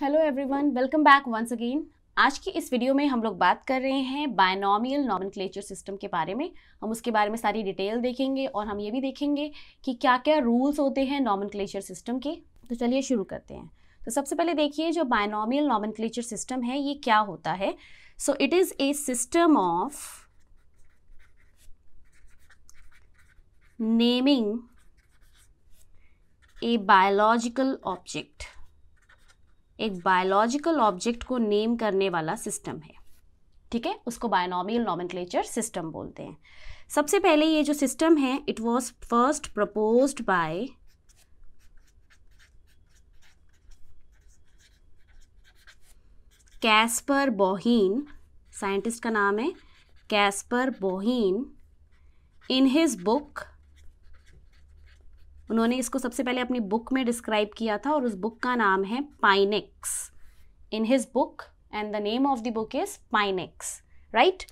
Hello everyone welcome back once again आज की इस वीडियो में हम लोग बात कर रहे हैं बायनॉमियल नॉमनक्लेचर सिस्टम के बारे में हम उसके बारे में सारी डिटेल देखेंगे और हम ये भी देखेंगे कि क्या क्या रूल्स होते हैं नॉमनक्लेचर सिस्टम के तो चलिए शुरू करते हैं तो सबसे पहले देखिए जो बायनॉमियल नॉमनक्लेचर सिस्टम है ये क्या होता है so it is a system of naming a biological object एक बायोलॉजिकल ऑब्जेक्ट को नेम करने वाला सिस्टम है ठीक है उसको बायनॉमियल नॉमिक्लेचर सिस्टम बोलते हैं सबसे पहले ये जो सिस्टम है it was first propose by Caspar Bauhin scientist का नाम है Caspar Bauhin in his book उन्होंने इसको सबसे पहले अपनी बुक में डिस्क्राइब किया था और उस बुक का नाम है Pinax in his book and the name of the book is Pinax right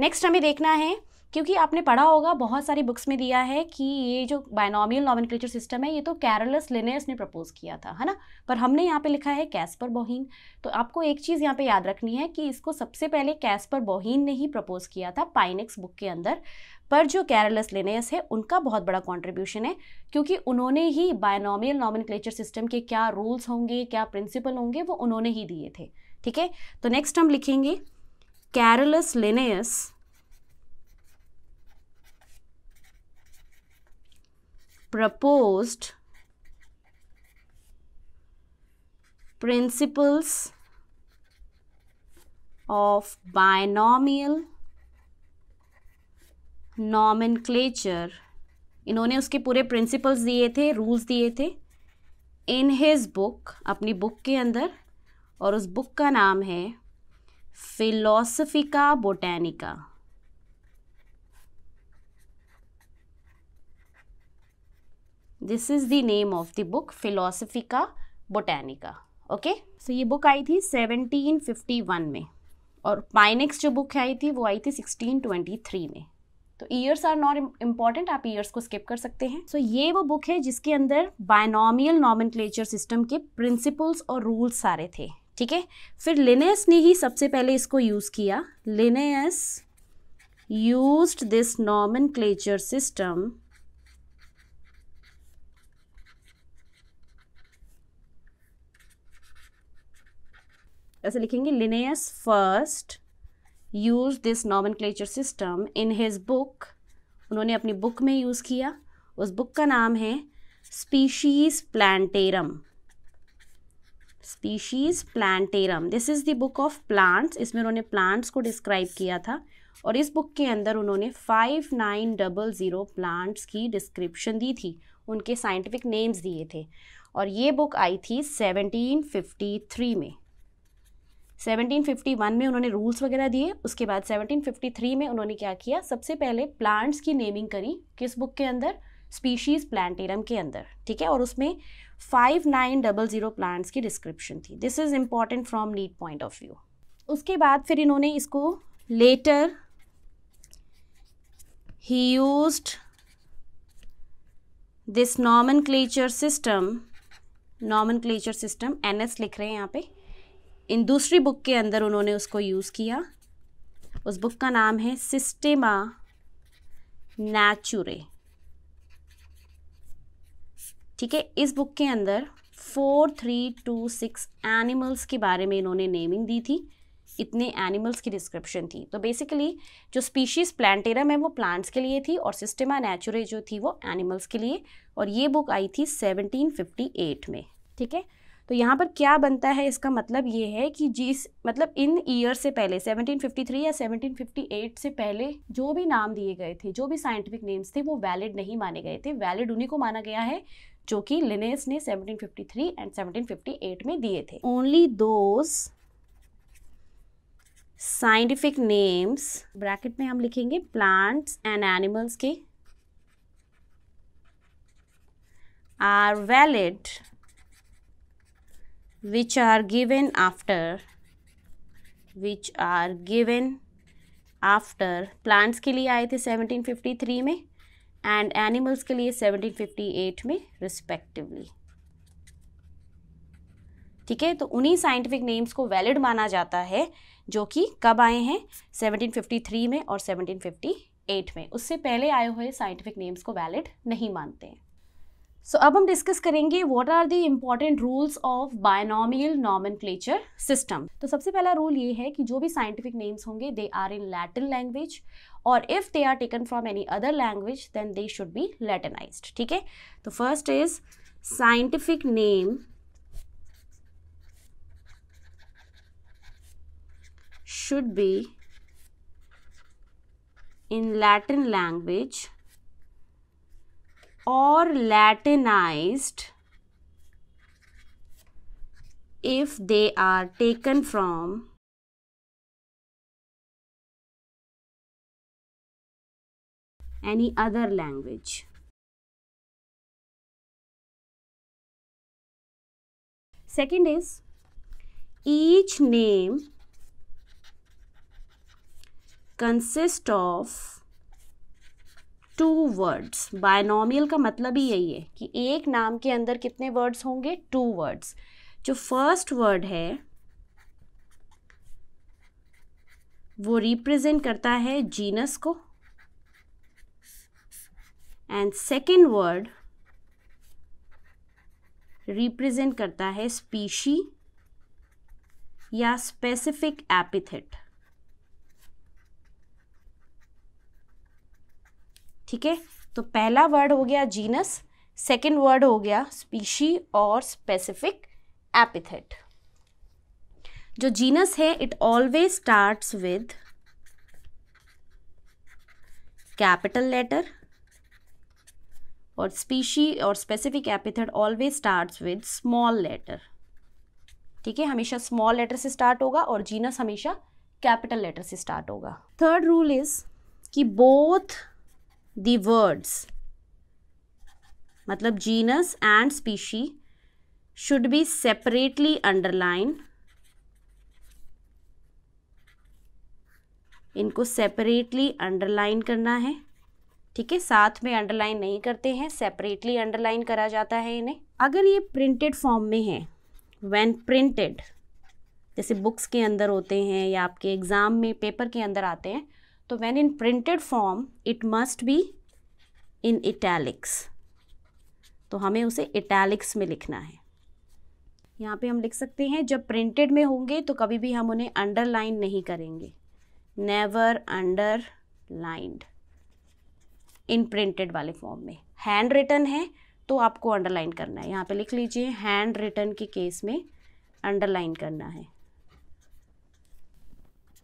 next हमें देखना है क्योंकि आपने पढ़ा होगा बहुत सारी बुक्स में दिया है कि ये जो बायनॉमियल नॉमनक्लेचर सिस्टम है ये तो कैरलस लिनेस ने प्रपोज किया था है ना पर हमने यहाँ पे लिखा है कैस्पर बोहिन तो आपको एक चीज़ यहाँ पे याद रखनी है कि इसको सबसे पहले कैस्पर बोहिन ने ही प्रपोज किया था पाइनिक्स बुक के अंदर पर जो कैरलस लिनेस है उनका बहुत बड़ा कॉन्ट्रीब्यूशन है क्योंकि उन्होंने ही बायनॉमियल नॉमनक्लेचर सिस्टम के क्या रूल्स होंगे क्या प्रिंसिपल होंगे वो उन्होंने ही दिए थे ठीक है तो नेक्स्ट हम लिखेंगे Carolus Linnaeus proposed principles of binomial nomenclature इन्होंने उसके पूरे प्रिंसिपल्स दिए थे रूल्स दिए थे in his बुक अपनी बुक के अंदर और उस बुक का नाम है Philosophia Botanica this is the name of the book Philosophia Botanica okay so ये बुक आई थी 1751 में और पाइनेक्स जो बुक आई थी वो आई थी 1623 में तो ईयर्स आर नॉट इम्पॉर्टेंट आप ईयर्स को स्किप कर सकते हैं सो so, ये वो बुक है जिसके अंदर बायनॉमियल नॉमेनक्लेचर सिस्टम के प्रिंसिपल्स और रूल्स सारे थे ठीक है फिर लिनेस ने ही सबसे पहले इसको यूज़ किया Linnaeus used this nomen system ऐसे लिखेंगे Linnaeus first use this nomen system in his book उन्होंने अपनी बुक में यूज़ किया उस बुक का नाम है Species Plantarum Species Plantarum this is the book of plants इसमें उन्होंने प्लांट्स को डिस्क्राइब किया था और इस बुक के अंदर उन्होंने five nine double zero plants की डिस्क्रिप्शन दी थी उनके साइंटिफिक नेम्स दिए थे और ये बुक आई थी सेवनटीन फिफ्टी थ्री में 1751 में उन्होंने रूल्स वगैरह दिए उसके बाद 1753 में उन्होंने क्या किया सबसे पहले प्लांट्स की नेमिंग करी किस बुक के अंदर स्पीशीज प्लांटेरम के अंदर ठीक है और उसमें five nine double zero plants की डिस्क्रिप्शन थी this is important from NEET point of view उसके बाद फिर इन्होंने इसको लेटर ही use this nomenclature system nomenclature system N S लिख रहे हैं यहाँ पे इन दूसरी बुक के अंदर उन्होंने उसको यूज़ किया उस बुक का नाम है सिस्टेमा नेचुरे ठीक है इस बुक के अंदर four three two six animals के बारे में इन्होंने नेमिंग दी थी इतने एनिमल्स की डिस्क्रिप्शन थी तो बेसिकली जो स्पीशीज़ प्लांटेरम है वो प्लांट्स के लिए थी और सिस्टेमा नेचुरे जो थी वो एनिमल्स के लिए और ये बुक आई थी 1758 में ठीक है तो यहाँ पर क्या बनता है इसका मतलब ये है कि जिस मतलब इन ईयर से पहले 1753 या 1758 से पहले जो भी नाम दिए गए थे जो भी साइंटिफिक नेम्स थे वो वैलिड नहीं माने गए थे वैलिड उन्हीं को माना गया है जो कि लिनेस ने 1753 एंड 1758 में दिए थे only those scientific names bracket में हम लिखेंगे प्लांट्स एंड एनिमल्स के are valid which are given after which are given after plants के लिए आए थे 1753 में and animals के लिए 1758 में respectively ठीक है तो उन्हीं साइंटिफिक नेम्स को वैलिड माना जाता है जो कि कब आए हैं 1753 में और 1758 में उससे पहले आए हुए साइंटिफिक नेम्स को वैलिड नहीं मानते हैं सो so, अब हम डिस्कस करेंगे what are the important rules of binomial nomen system तो सबसे पहला रूल ये है कि जो भी साइंटिफिक नेम्स होंगे they are in Latin language और if they are taken from any other language then they should be Latinize ठीक है तो first is scientific name should be in Latin language or Latinized if they are taken from any other language. Second is each name consists of two words binomial का मतलब ही यही है कि एक नाम के अंदर कितने वर्ड्स होंगे टू वर्ड्स जो फर्स्ट वर्ड है वो रिप्रेजेंट करता है जीनस को एंड सेकेंड वर्ड रिप्रेजेंट करता है स्पीशी या स्पेसिफिक एपिथेट ठीक है तो पहला वर्ड हो गया जीनस सेकेंड वर्ड हो गया स्पीशी और स्पेसिफिक एपिथेट जो जीनस है it always starts with capital letter और स्पीशी और specific epithet always starts with small letter ठीक है हमेशा स्मॉल लेटर से स्टार्ट होगा और जीनस हमेशा कैपिटल लेटर से स्टार्ट होगा थर्ड रूल इज कि बोथ दी वर्ड्स मतलब genus and species should be separately underlined इनको सेपरेटली अंडरलाइन करना है ठीक है साथ में अंडरलाइन नहीं करते हैं सेपरेटली अंडरलाइन करा जाता है इन्हें अगर ये प्रिंटेड फॉर्म में है व्हेन प्रिंटेड जैसे बुक्स के अंदर होते हैं या आपके एग्ज़ाम में पेपर के अंदर आते हैं तो when in printed form it must be in italics तो हमें उसे इटैलिक्स में लिखना है यहाँ पे हम लिख सकते हैं जब प्रिंटेड में होंगे तो कभी भी हम उन्हें अंडरलाइन नहीं करेंगे never underlined in printed वाले फॉर्म में हैंड रिटन है तो आपको अंडरलाइन करना है यहाँ पे लिख लीजिए हैंड रिटन के केस में अंडरलाइन करना है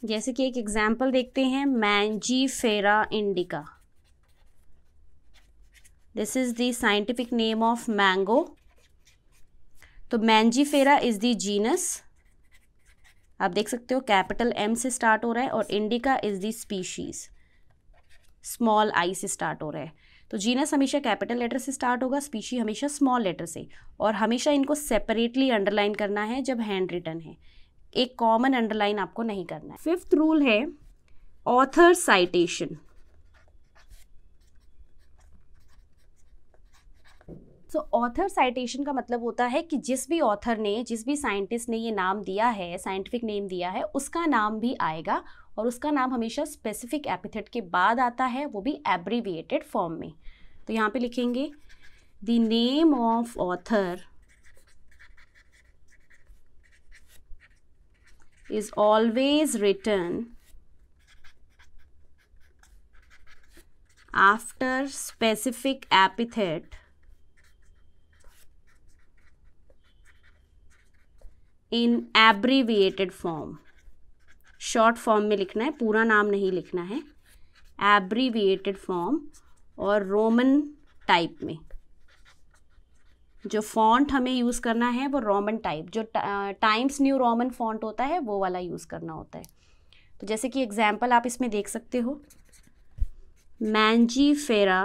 जैसे कि एक एग्जाम्पल देखते हैं Mangifera indica this is the scientific name of mango तो मैंजी फेरा इज़ दी जीनस आप देख सकते हो कैपिटल एम से स्टार्ट हो रहा है और indica is the species small I से स्टार्ट हो रहा है तो जीनस हमेशा कैपिटल लेटर से स्टार्ट होगा स्पीशी हमेशा स्मॉल लेटर से और हमेशा इनको सेपरेटली अंडरलाइन करना है जब हैंड रिटर्न है एक कॉमन अंडरलाइन आपको नहीं करना है फिफ्थ रूल है author citation so author citation का मतलब होता है कि जिस भी ऑथर ने जिस भी साइंटिस्ट ने ये नाम दिया है साइंटिफिक नेम दिया है उसका नाम भी आएगा और उसका नाम हमेशा स्पेसिफिक एपिथेट के बाद आता है वो भी एब्रीविएटेड फॉर्म में तो यहाँ पे लिखेंगे the name of author is always written after specific epithet in abbreviated form short form में लिखना है पूरा नाम नहीं लिखना है abbreviated form और roman type में जो फॉन्ट हमें यूज़ करना है वो रोमन टाइप जो टाइम्स न्यू रोमन फॉन्ट होता है वो वाला यूज़ करना होता है तो जैसे कि एग्जाम्पल आप इसमें देख सकते हो Mangifera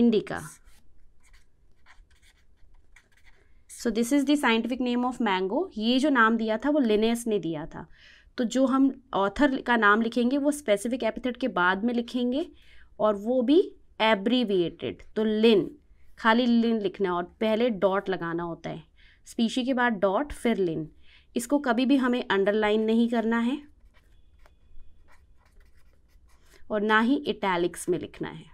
indica so this is the scientific name of mango ये जो नाम दिया था वो लिनेस ने दिया था तो जो हम ऑथर का नाम लिखेंगे वो स्पेसिफिक एपिथेट के बाद में लिखेंगे और वो भी एब्रीविएटेड तो लिन खाली लिन लिखना है और पहले डॉट लगाना होता है स्पीशी के बाद डॉट फिर लिन इसको कभी भी हमें अंडरलाइन नहीं करना है और ना ही इटैलिक्स में लिखना है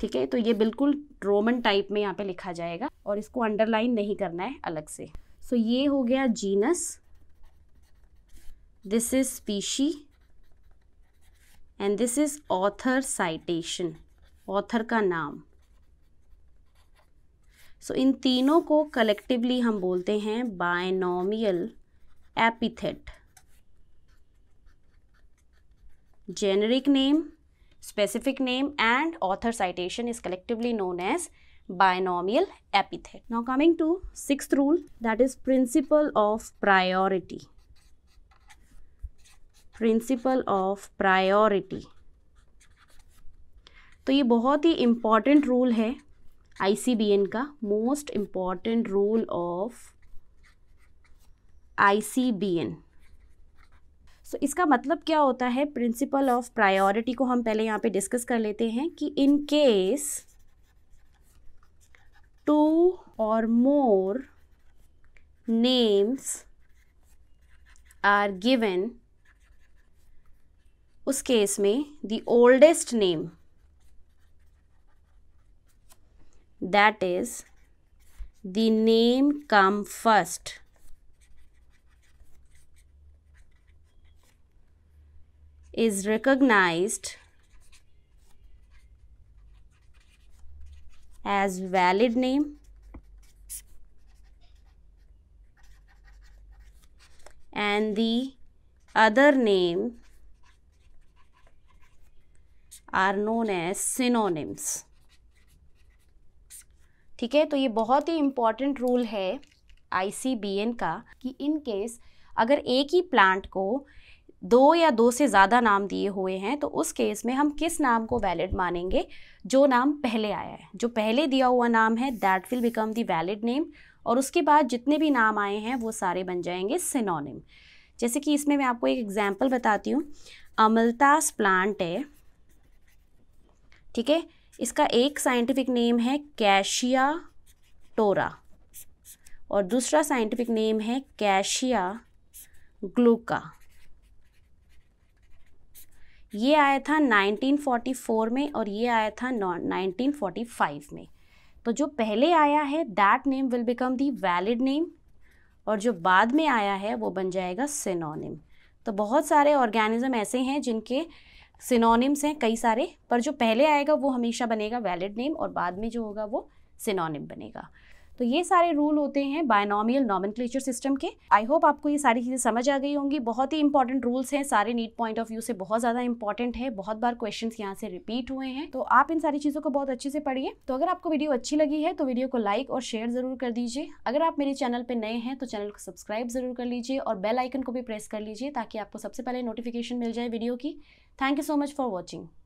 ठीक है तो ये बिल्कुल रोमन टाइप में यहाँ पे लिखा जाएगा और इसको अंडरलाइन नहीं करना है अलग से सो so, ये हो गया genus this is species and this is author citation author का नाम सो so, इन तीनों को कलेक्टिवली हम बोलते हैं binomial epithet generic name specific name and author citation is collectively known as binomial epithet now coming to six rule that is principle of priority principle of priority तो ये बहुत ही इम्पॉर्टेंट रूल है I का most important rule of I so इसका मतलब क्या होता है प्रिंसिपल ऑफ प्रायोरिटी को हम पहले यहाँ पे डिस्कस कर लेते हैं कि इन केस टू और मोर नेम्स आर गिवन उस केस में the oldest name that is the name come first is recognized as valid name and the other name are known as synonyms. ठीक है तो ये बहुत ही इम्पॉर्टेंट रूल है आई का कि इन केस अगर एक ही प्लांट को दो या दो से ज़्यादा नाम दिए हुए हैं तो उस केस में हम किस नाम को वैलिड मानेंगे जो नाम पहले आया है जो पहले दिया हुआ नाम है that will become the valid name और उसके बाद जितने भी नाम आए हैं वो सारे बन जाएंगे सिनोनिम जैसे कि इसमें मैं आपको एक एग्जाम्पल बताती हूँ अमलतास प्लांट है ठीक है इसका एक साइंटिफिक नेम है कैशिया टोरा और दूसरा साइंटिफिक नेम है कैशिया ग्लूका ये आया था 1944 में और ये आया था 1945 में तो जो पहले आया है that name will become the valid name और जो बाद में आया है वो बन जाएगा सिनोनिम तो बहुत सारे ऑर्गेनिज्म ऐसे हैं जिनके सिनोनिम्स हैं कई सारे पर जो पहले आएगा वो हमेशा बनेगा वैलिड नेम और बाद में जो होगा वो सिनोनिम बनेगा तो ये सारे रूल होते हैं बायनॉमियल नॉमनक्लेचर सिस्टम के आई होप आपको ये सारी चीज़ें समझ आ गई होंगी बहुत ही इंपॉर्टेंट रूल्स हैं सारे नीट पॉइंट ऑफ व्यू से बहुत ज़्यादा इंपॉर्टेंट है बहुत बार क्वेश्चन यहाँ से रिपीट हुए हैं तो आप इन सारी चीज़ों को बहुत अच्छे से पढ़िए तो अगर आपको वीडियो अच्छी लगी है तो वीडियो को लाइक और शेयर ज़रूर कर दीजिए अगर आप मेरे चैनल पर नए हैं तो चैनल को सब्सक्राइब ज़रूर कर लीजिए और बेल आइकन को भी प्रेस कर लीजिए ताकि आपको सबसे पहले नोटिफिकेशन मिल जाए वीडियो की thank you so much for watching